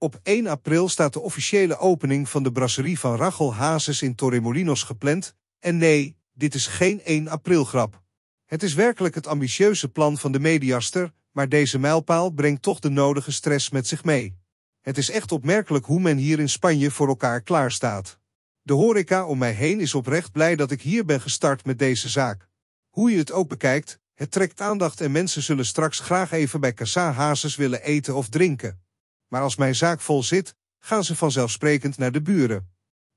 Op 1 april staat de officiële opening van de brasserie van Rachel Hazes in Torremolinos gepland. En nee, dit is geen 1 april grap. Het is werkelijk het ambitieuze plan van de mediaster, maar deze mijlpaal brengt toch de nodige stress met zich mee. Het is echt opmerkelijk hoe men hier in Spanje voor elkaar klaarstaat. De horeca om mij heen is oprecht blij dat ik hier ben gestart met deze zaak. Hoe je het ook bekijkt, het trekt aandacht en mensen zullen straks graag even bij Casa Hazes willen eten of drinken. Maar als mijn zaak vol zit, gaan ze vanzelfsprekend naar de buren.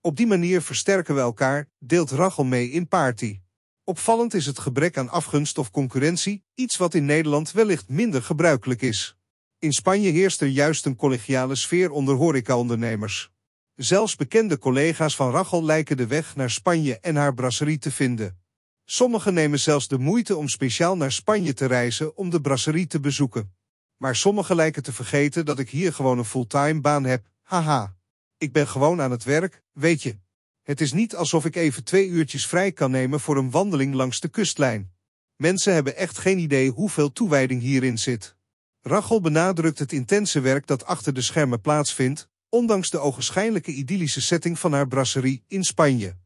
Op die manier versterken we elkaar, deelt Rachel mee in Party. Opvallend is het gebrek aan afgunst of concurrentie, iets wat in Nederland wellicht minder gebruikelijk is. In Spanje heerst er juist een collegiale sfeer onder horecaondernemers. Zelfs bekende collega's van Rachel lijken de weg naar Spanje en haar brasserie te vinden. Sommigen nemen zelfs de moeite om speciaal naar Spanje te reizen om de brasserie te bezoeken. Maar sommigen lijken te vergeten dat ik hier gewoon een fulltime baan heb. Haha. Ik ben gewoon aan het werk, weet je. Het is niet alsof ik even twee uurtjes vrij kan nemen voor een wandeling langs de kustlijn. Mensen hebben echt geen idee hoeveel toewijding hierin zit. Rachel benadrukt het intense werk dat achter de schermen plaatsvindt, ondanks de ogenschijnlijke idyllische setting van haar brasserie in Spanje.